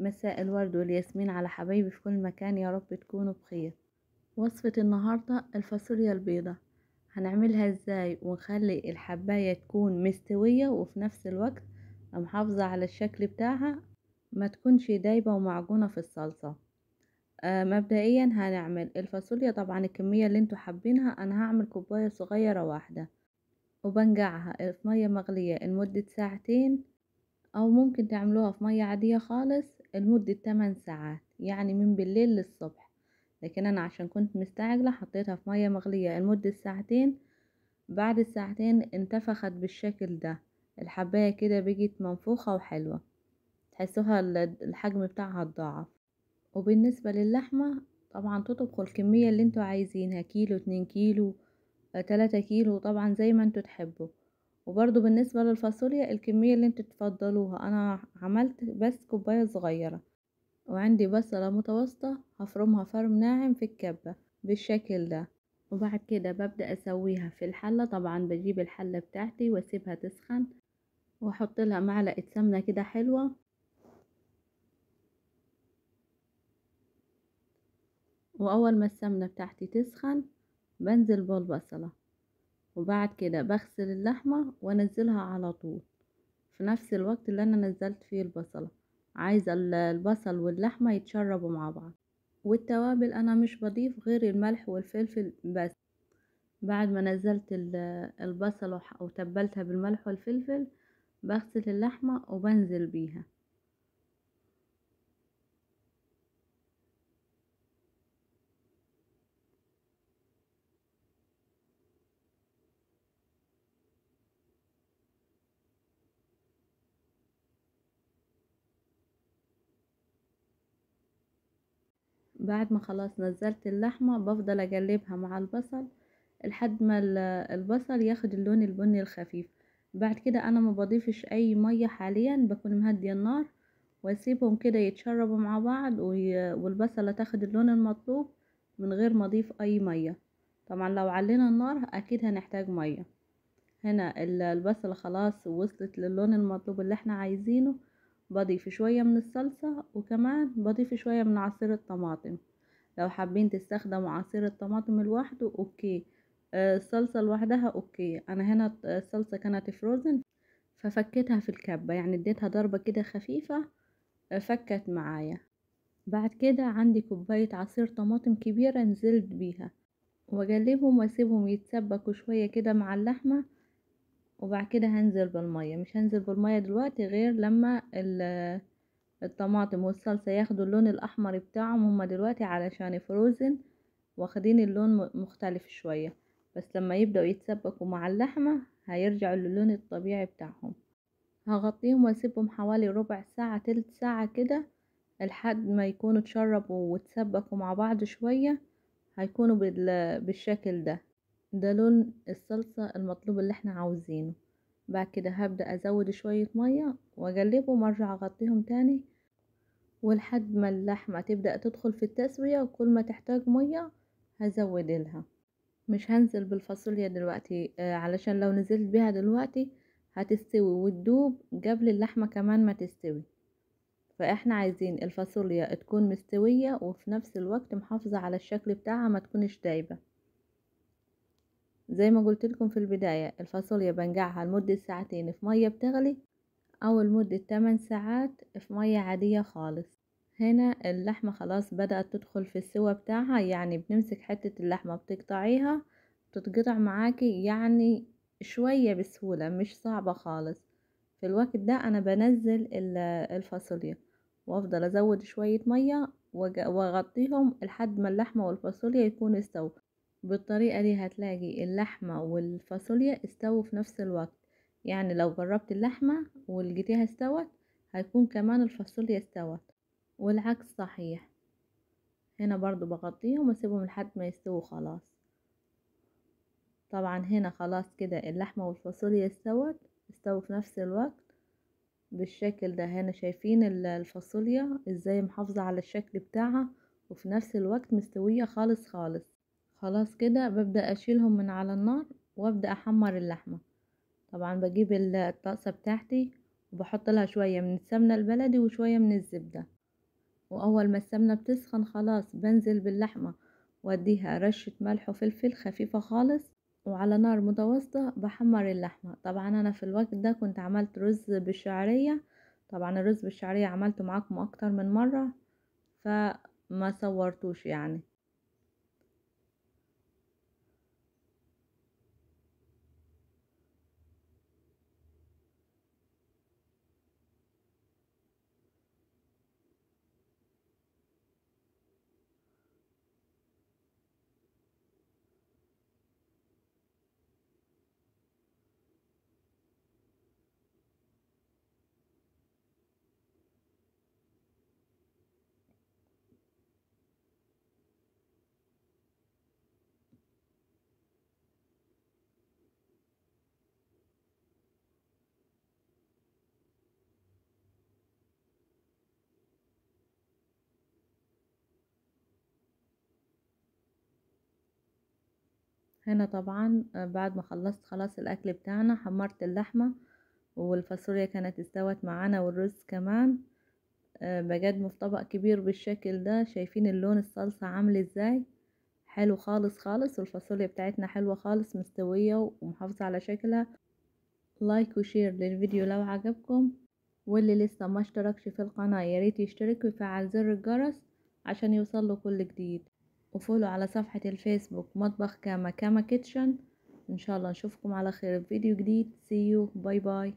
مساء الورد والياسمين على حبايبي في كل مكان يا رب تكونوا بخير وصفة النهاردة الفاصوليا البيضة هنعملها ازاي ونخلي الحباية تكون مستوية وفي نفس الوقت محافظة على الشكل بتاعها ما تكونش دايبة ومعجونة في الصلصة آه مبدئيا هنعمل الفاصوليا طبعا الكمية اللي انتوا حابينها انا هعمل كوباية صغيرة واحدة وبنقعها في مية مغلية لمدة ساعتين او ممكن تعملوها في مية عادية خالص لمدة 8 ساعات يعني من بالليل للصبح لكن أنا عشان كنت مستعجلة حطيتها في مية مغلية لمدة ساعتين بعد الساعتين انتفخت بالشكل ده الحباية كده بقت منفوخة وحلوة تحسوها الحجم بتاعها اتضاعف وبالنسبة للحمة طبعا تطبخوا الكمية اللي انتوا عايزينها كيلو اتنين كيلو تلاتة كيلو طبعا زي ما انتوا تحبوا وبرضو بالنسبة للفاصوليا الكمية اللي انت تفضلوها انا عملت بس كوباية صغيرة وعندي بصلة متوسطة هفرمها فرم ناعم في الكبة بالشكل ده وبعد كده ببدأ اسويها في الحلة طبعا بجيب الحلة بتاعتي واسيبها تسخن واحط لها معلقة سمنة كده حلوة واول ما السمنة بتاعتي تسخن بنزل بالبصلة وبعد كده بغسل اللحمة وانزلها على طول في نفس الوقت اللي انا نزلت فيه البصلة عايزة البصل واللحمة يتشربوا مع بعض والتوابل انا مش بضيف غير الملح والفلفل بس بعد ما نزلت البصل وتبلتها بالملح والفلفل بغسل اللحمة وبنزل بيها بعد ما خلاص نزلت اللحمة بفضل اجلبها مع البصل لحد ما البصل ياخد اللون البني الخفيف بعد كده انا ما بضيفش اي مية حاليا بكون مهدية النار واسيبهم كده يتشربوا مع بعض والبصلة تاخد اللون المطلوب من غير ما اضيف اي مية طبعا لو علينا النار اكيد هنحتاج مية هنا البصلة خلاص وصلت للون المطلوب اللي احنا عايزينه بضيف شوية من الصلصة وكمان بضيف شوية من عصير الطماطم لو حابين تستخدموا عصير الطماطم لوحده اوكي آه، الصلصة لوحدها اوكي انا هنا الصلصة كانت فروزن ففكيتها في الكبة يعني اديتها ضربة كده خفيفة آه، فكت معايا بعد كده عندي كوباية عصير طماطم كبيرة نزلت بيها واجلبهم واسيبهم يتسبكوا شوية كده مع اللحمة وبعد كده هنزل بالمية مش هنزل بالمية دلوقتي غير لما الطماطم والصلصة ياخدوا اللون الأحمر بتاعهم هما دلوقتي علشان فروزن واخدين اللون مختلف شوية بس لما يبدأوا يتسبكوا مع اللحمة هيرجعوا للون الطبيعي بتاعهم هغطيهم واسيبهم حوالي ربع ساعة تلت ساعة كده لحد ما يكونوا اتشربوا وتسبكوا مع بعض شوية هيكونوا بالشكل ده ده لون الصلصة المطلوب اللي احنا عاوزينه بعد كده هبدأ ازود شوية مية واقلبهم وارجع اغطيهم تاني ولحد ما اللحمة تبدأ تدخل في التسوية وكل ما تحتاج مية هزود لها مش هنزل بالفاصوليا دلوقتي آه، علشان لو نزلت بيها دلوقتي هتستوي وتدوب قبل اللحمة كمان ما تستوي فاحنا عايزين الفاصوليا تكون مستوية وفي نفس الوقت محافظة على الشكل بتاعها ما تكونش دايبة زي ما قلت لكم في البداية الفاصوليا بنقعها لمدة ساعتين في مية بتغلي أو لمدة 8 ساعات في مية عادية خالص هنا اللحمة خلاص بدأت تدخل في السوى بتاعها يعني بنمسك حتة اللحمة بتقطعيها بتتقطع معاكي يعني شوية بسهولة مش صعبة خالص في الوقت ده أنا بنزل الفاصوليا وأفضل أزود شوية مية وأغطيهم لحد ما اللحمة والفاصوليا يكون استوى بالطريقة دي هتلاقي اللحمة والفاصوليا استووا في نفس الوقت يعني لو جربت اللحمة ولقيتيها استوت هيكون كمان الفاصوليا استوت والعكس صحيح هنا برضو بغطيهم واسيبهم لحد ما يستووا خلاص طبعا هنا خلاص كده اللحمة والفاصوليا استوت استووا في نفس الوقت بالشكل ده هنا شايفين الفاصوليا ازاي محافظة على الشكل بتاعها وفي نفس الوقت مستوية خالص خالص خلاص كده ببدأ اشيلهم من على النار وابدأ احمر اللحمة طبعا بجيب الطاسة بتاعتي وبحط لها شوية من السمنة البلدي وشوية من الزبدة واول ما السمنة بتسخن خلاص بنزل باللحمة واديها رشة ملح وفلفل خفيفة خالص وعلى نار متوسطة بحمر اللحمة طبعا انا في الوقت ده كنت عملت رز بالشعرية طبعا الرز بالشعرية عملته معاكم اكتر من مرة فما صورتوش يعني هنا طبعا آه، بعد ما خلصت خلاص الاكل بتاعنا حمرت اللحمة والفاصوليا كانت استوت معانا والرز كمان آه، بجد في طبق كبير بالشكل ده شايفين اللون الصلصة عامل ازاي حلو خالص خالص والفاصوليا بتاعتنا حلوة خالص مستوية ومحافظة على شكلها لايك وشير للفيديو لو عجبكم واللي لسه ما اشتركش في القناة ياريت يشترك ويفعل زر الجرس عشان يوصله كل جديد وفولو على صفحة الفيسبوك مطبخ كاما كاما كيتشن ان شاء الله نشوفكم على خير في فيديو جديد سي يو باي باي